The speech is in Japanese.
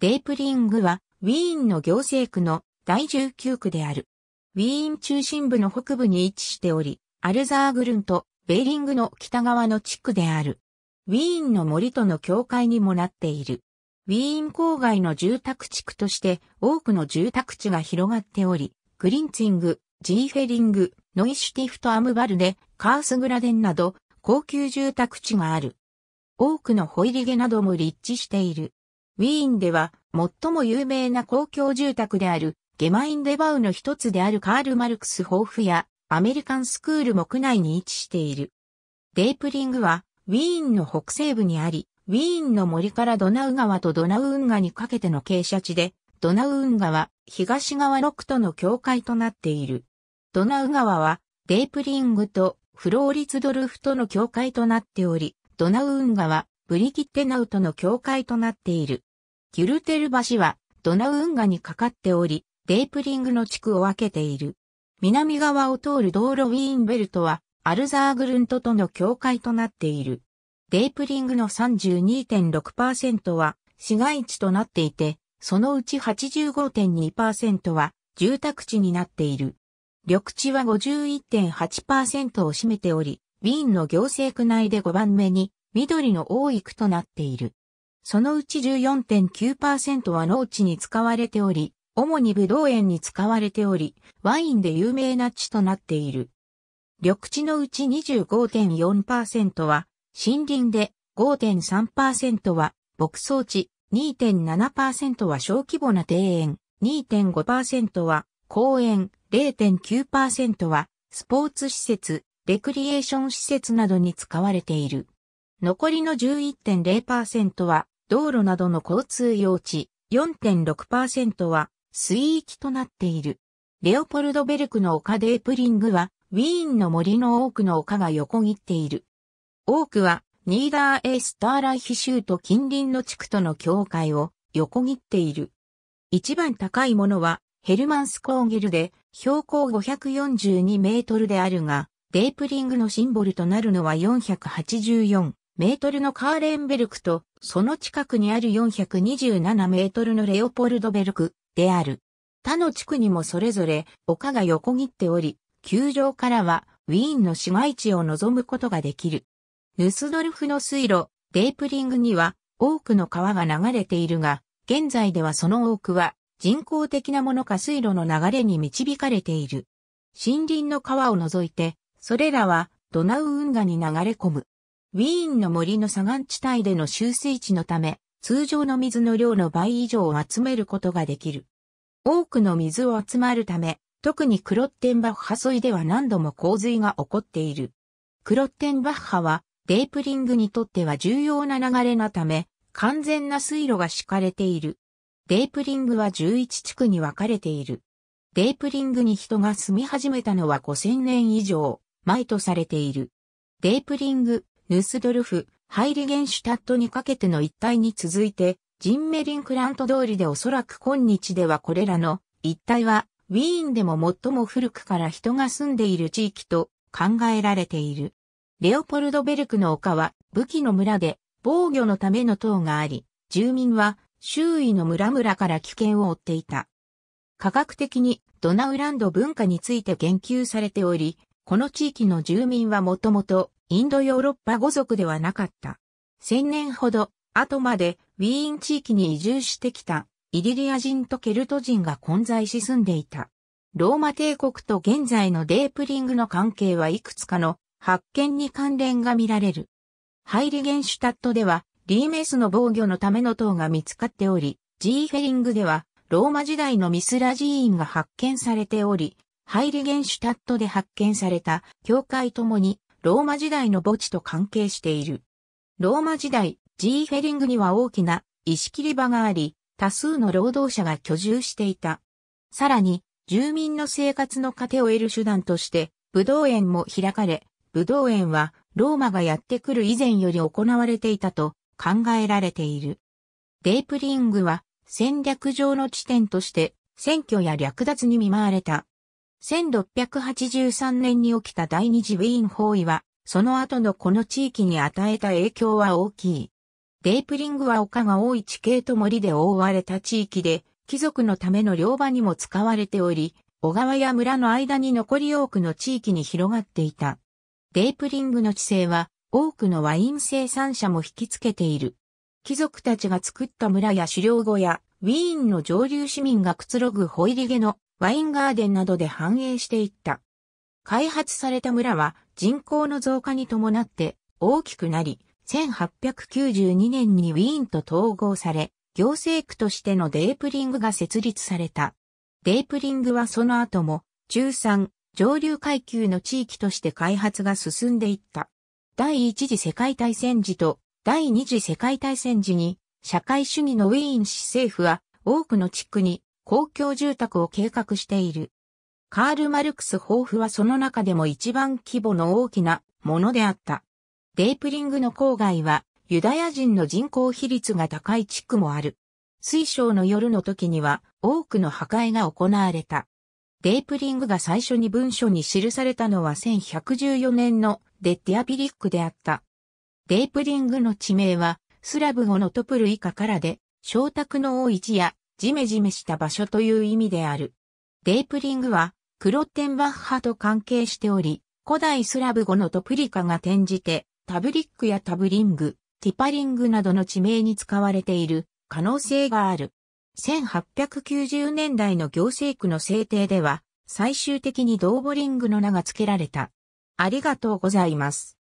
デープリングは、ウィーンの行政区の第19区である。ウィーン中心部の北部に位置しており、アルザーグルンとベーリングの北側の地区である。ウィーンの森との境界にもなっている。ウィーン郊外の住宅地区として多くの住宅地が広がっており、グリンツィング、ジーフェリング、ノイシュティフトアムバルデ、カースグラデンなど高級住宅地がある。多くのホイリゲなども立地している。ウィーンでは最も有名な公共住宅であるゲマインデバウの一つであるカール・マルクス豊富やアメリカンスクールも区内に位置している。デープリングはウィーンの北西部にあり、ウィーンの森からドナウ川とドナウ運河にかけての傾斜地で、ドナウ運河は東側6との境界となっている。ドナウ川はデープリングとフローリツドルフとの境界となっており、ドナウ運河はブリキッテナウとの境界となっている。ギュルテル橋はドナウ運河にかかっており、デープリングの地区を分けている。南側を通る道路ウィーンベルトはアルザーグルントとの境界となっている。デープリングの32.6%は市街地となっていて、そのうち85.2%は住宅地になっている。緑地は51.8%を占めており、ウィーンの行政区内で5番目に緑の多い区となっている。そのうち14.9%は農地に使われており、主に武道園に使われており、ワインで有名な地となっている。緑地のうち25.4%は森林で、5.3%は牧草地、2.7%は小規模な庭園、2.5%は公園、0.9%はスポーツ施設、レクリエーション施設などに使われている。残りの11.0%は道路などの交通用地、4.6%は水域となっている。レオポルドベルクの丘デープリングは、ウィーンの森の多くの丘が横切っている。多くは、ニーダーエースターライヒ州と近隣の地区との境界を横切っている。一番高いものは、ヘルマンスコーゲルで、標高542メートルであるが、デープリングのシンボルとなるのは484。メートルのカーレンベルクと、その近くにある427メートルのレオポルドベルクである。他の地区にもそれぞれ丘が横切っており、球場からはウィーンの市街地を望むことができる。ヌスドルフの水路、デープリングには多くの川が流れているが、現在ではその多くは人工的なものか水路の流れに導かれている。森林の川を除いて、それらはドナウ運河に流れ込む。ウィーンの森の砂岩地帯での集水地のため、通常の水の量の倍以上を集めることができる。多くの水を集まるため、特にクロッテンバッハ沿いでは何度も洪水が起こっている。クロッテンバッハは、デープリングにとっては重要な流れなため、完全な水路が敷かれている。デープリングは11地区に分かれている。デープリングに人が住み始めたのは5000年以上前とされている。デープリングヌスドルフ、ハイリゲンシュタットにかけての一帯に続いて、ジンメリンクラント通りでおそらく今日ではこれらの一帯は、ウィーンでも最も古くから人が住んでいる地域と考えられている。レオポルドベルクの丘は武器の村で防御のための塔があり、住民は周囲の村々から危険を負っていた。科学的にドナウランド文化について言及されており、この地域の住民はもともとインドヨーロッパ語族ではなかった。千年ほど後までウィーン地域に移住してきたイリリア人とケルト人が混在し住んでいた。ローマ帝国と現在のデープリングの関係はいくつかの発見に関連が見られる。ハイリゲンシュタットではリーメスの防御のための塔が見つかっており、ジーフェリングではローマ時代のミスラ寺院が発見されており、ハイリゲンシュタットで発見された教会ともにローマ時代の墓地と関係している。ローマ時代、ジーフェリングには大きな石切り場があり、多数の労働者が居住していた。さらに、住民の生活の糧を得る手段として、武道園も開かれ、武道園はローマがやってくる以前より行われていたと考えられている。デープリングは戦略上の地点として選挙や略奪に見舞われた1683年に起きた第二次ウィーン包囲は、その後のこの地域に与えた影響は大きい。デープリングは丘が多い地形と森で覆われた地域で、貴族のための両場にも使われており、小川や村の間に残り多くの地域に広がっていた。デープリングの地勢は多くのワイン生産者も引きつけている。貴族たちが作った村や狩猟後やウィーンの上流市民がくつろぐホイリゲのワインガーデンなどで繁栄していった。開発された村は人口の増加に伴って大きくなり、1892年にウィーンと統合され、行政区としてのデープリングが設立された。デープリングはその後も中産、上流階級の地域として開発が進んでいった。第一次世界大戦時と第二次世界大戦時に社会主義のウィーン市政府は多くの地区に公共住宅を計画している。カール・マルクス抱負はその中でも一番規模の大きなものであった。デイプリングの郊外はユダヤ人の人口比率が高い地区もある。水晶の夜の時には多くの破壊が行われた。デイプリングが最初に文書に記されたのは1114年のデッティアピリックであった。デイプリングの地名はスラブ語のトプル以下からで、小卓の多い地やジメジメした場所という意味である。デープリングは、クロッテンバッハと関係しており、古代スラブ語のトプリカが転じて、タブリックやタブリング、ティパリングなどの地名に使われている可能性がある。1890年代の行政区の制定では、最終的にドーボリングの名が付けられた。ありがとうございます。